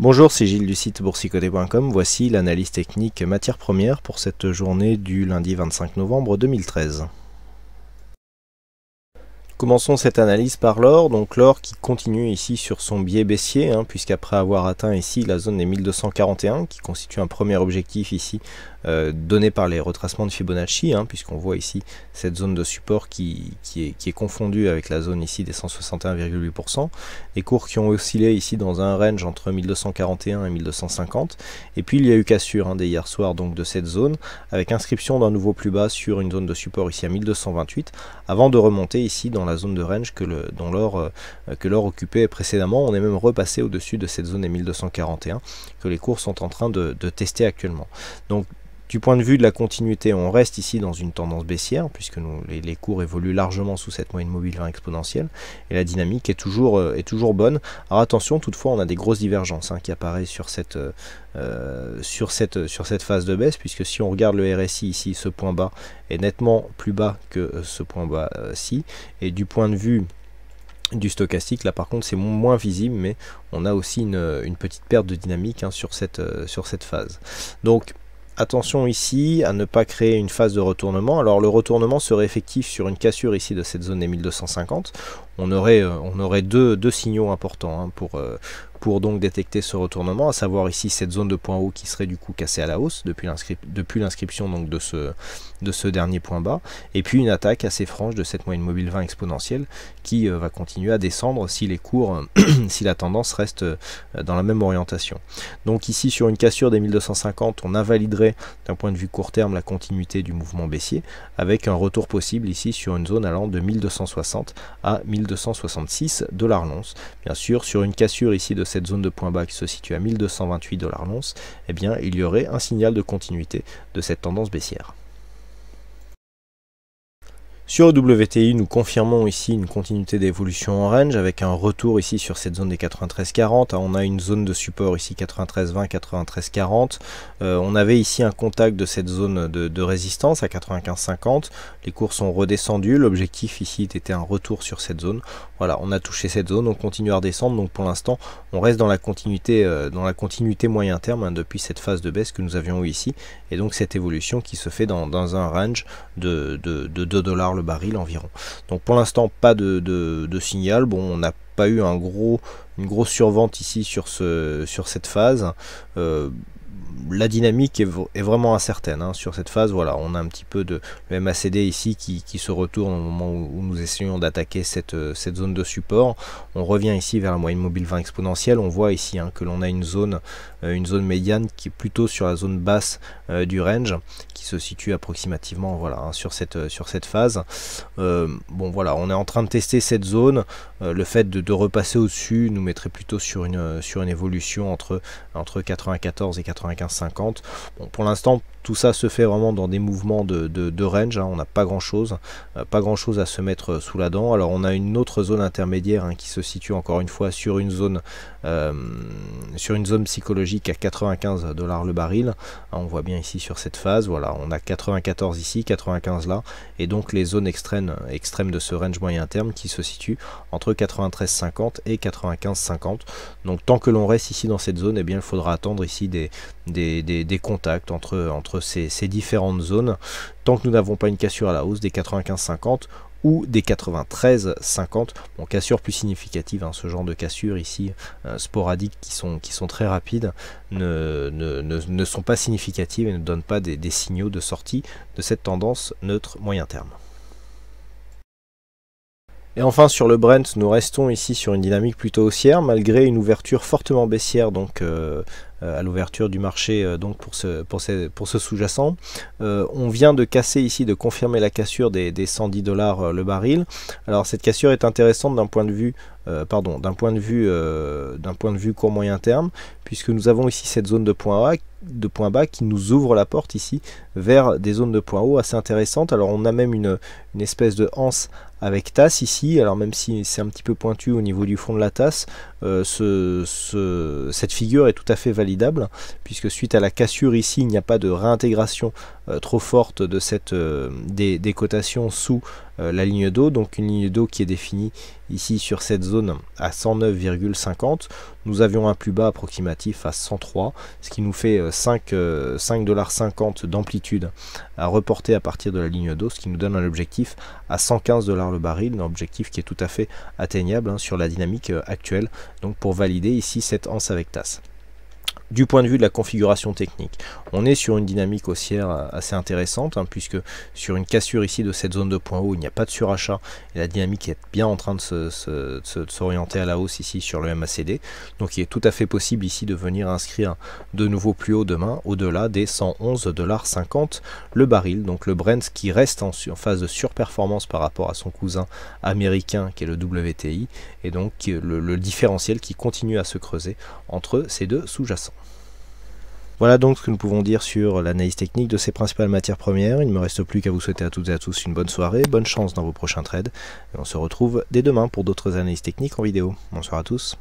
Bonjour, c'est Gilles du site boursicoté.com. Voici l'analyse technique matière première pour cette journée du lundi 25 novembre 2013. Commençons cette analyse par l'or, donc l'or qui continue ici sur son biais baissier, hein, puisqu'après avoir atteint ici la zone des 1241, qui constitue un premier objectif ici euh, donné par les retracements de Fibonacci, hein, puisqu'on voit ici cette zone de support qui, qui, est, qui confondue avec la zone ici des 161,8%, et cours qui ont oscillé ici dans un range entre 1241 et 1250, et puis il y a eu cassure hein, dès hier soir donc de cette zone, avec inscription d'un nouveau plus bas sur une zone de support ici à 1228, avant de remonter ici dans la zone de range que le, dont l'or euh, que l'or occupait précédemment. On est même repassé au-dessus de cette zone et 1241 que les cours sont en train de, de tester actuellement. Donc du point de vue de la continuité, on reste ici dans une tendance baissière, puisque les, cours évoluent largement sous cette moyenne mobile exponentielle, et la dynamique est toujours, euh, est toujours bonne. Alors attention, toutefois, on a des grosses divergences hein, qui apparaissent sur cette, euh, sur, cette, sur cette phase de baisse, puisque si on regarde le RSI ici, ce point bas est nettement plus bas que euh, ce point bas-ci, et du point de vue du stochastique. Là par contre c'est moins visible mais on a aussi une, petite perte de dynamique hein, sur, cette, sur cette phase. Donc Attention ici à ne pas créer une phase de retournement. Alors le retournement serait effectif sur une cassure ici de cette zone des 1250. On aurait, euh, on aurait deux, deux signaux importants hein, pour, euh, pour donc détecter ce retournement, à savoir ici cette zone de point haut qui serait du coup cassée à la hausse depuis l'inscription donc de ce, dernier point bas, et puis une attaque assez franche de cette moyenne mobile 20 exponentielle qui euh, va continuer à descendre si les cours, si la tendance reste euh, dans la même orientation. Donc ici sur une cassure des 1250, on invaliderait d'un point de vue court terme la continuité du mouvement baissier, avec un retour possible ici sur une zone allant de 1260 à 1266 dollars l'once. Bien sûr, sur une cassure ici de cette zone de point bas qui se situe à 1228 dollars l'once, eh bien, il y aurait un signal de continuité de cette tendance baissière. Sur WTI, nous confirmons ici une continuité d'évolution en range avec un retour ici sur cette zone des 93,40. Ah, on a une zone de support ici 93,20, 93,40. Euh, on avait ici un contact de cette zone de, résistance à 95,50. Les cours sont redescendus. L'objectif ici était un retour sur cette zone. Voilà, on a touché cette zone, on continue à redescendre. Donc pour l'instant, on reste dans la continuité, euh, dans la continuité moyen terme hein, depuis cette phase de baisse que nous avions eu ici. Et donc cette évolution qui se fait dans, un range de, 2 dollars baril environ. Donc pour l'instant, pas de, de, signal. Bon, on n'a pas eu un gros, une grosse survente ici sur, ce, sur cette phase. Euh, la dynamique est, vraiment incertaine hein, sur cette phase. Voilà, on a un petit peu de MACD ici qui, se retourne au moment où, nous essayons d'attaquer euh, cette, zone de support. On revient ici vers la moyenne mobile 20 exponentielle. On voit ici hein, que l'on a une zone, euh, une zone médiane qui est plutôt sur la zone basse euh, du range, qui se situe approximativement voilà hein, sur cette sur cette phase. bon voilà, on est en train de tester cette zone. le fait de, repasser au-dessus nous mettrait plutôt sur une sur une évolution entre entre 94 et 95 50 pour l'instant, tout ça se fait vraiment dans des mouvements de, range, hein. on n'a pas grand chose, euh, pas grand chose à se mettre euh, sous la dent. Alors on a une autre zone intermédiaire hein, qui se situe encore une fois sur une zone, euh, sur une zone psychologique à 95 dollars le baril. Hein, on voit bien ici sur cette phase, voilà, on a 94 ici, 95 là, et donc les zones extrêmes, extrêmes de ce range moyen terme qui se situent entre 93,50 et 95,50. Donc tant que l'on reste ici dans cette zone, et eh bien il faudra attendre ici des, des, contacts entre, ces, différentes zones. Tant que nous n'avons pas une cassure à la hausse des 95-50 ou des 93-50, bon, cassure plus significative, hein, ce genre de cassures ici, euh, sporadiques qui sont, qui sont très rapides, ne, sont pas significatives et ne donnent pas des signaux de sortie de cette tendance neutre moyen terme. Et enfin sur le Brent, nous restons ici sur une dynamique plutôt haussière malgré une ouverture fortement baissière donc euh, euh, à l'ouverture du marché euh, donc pour ce, pour ce, sous-jacent. on vient de casser ici, de confirmer la cassure des, 110 dollars le baril. Alors cette cassure est intéressante d'un point de vue pardon, d'un point de vue d'un point de vue court moyen terme puisque nous avons ici cette zone de point A de points bas qui nous ouvre la porte ici vers des zones de points haut assez intéressantes. Alors on a même une, une espèce de hanse avec tasse ici, alors même si c'est un petit peu pointu au niveau du fond de la tasse, euh, ce, cette figure est tout à fait validable, puisque suite à la cassure ici, il n'y a pas de réintégration euh, trop forte de cette, euh, des cotations sous euh, la ligne d'eau, donc une ligne d'eau qui est définie ici sur cette zone à 109,50. Nous avions un plus bas approximatif à 103, ce qui nous fait 5,50$ euh, euh, d'amplitude à reporter à partir de la ligne d'eau, ce qui nous donne un objectif à 115 dollars le baril, un objectif qui est tout à fait atteignable hein, sur la dynamique actuelle, donc pour valider ici cette anse avec tasse du point de vue de la configuration technique, on est sur une dynamique haussière euh, assez intéressante, hein, puisque sur une cassure ici de cette zone de point haut, il n'y a pas de surachat, et la dynamique est bien en train de s'orienter à la hausse ici sur le MACD, donc il est tout à fait possible ici de venir inscrire de nouveau plus haut demain, au-delà des 111,50$ le baril, donc le Brent qui reste en, phase de surperformance par rapport à son cousin américain qui est le WTI, et donc le différentiel qui continue à se creuser entre ces deux sous-jacents. Voilà donc ce que nous pouvons dire sur l'analyse technique de ces principales matières premières. Il ne me reste plus qu'à vous souhaiter à toutes et à tous une bonne soirée, bonne chance dans vos prochains trades. Et on se retrouve dès demain pour d'autres analyses techniques en vidéo. Bonsoir à tous.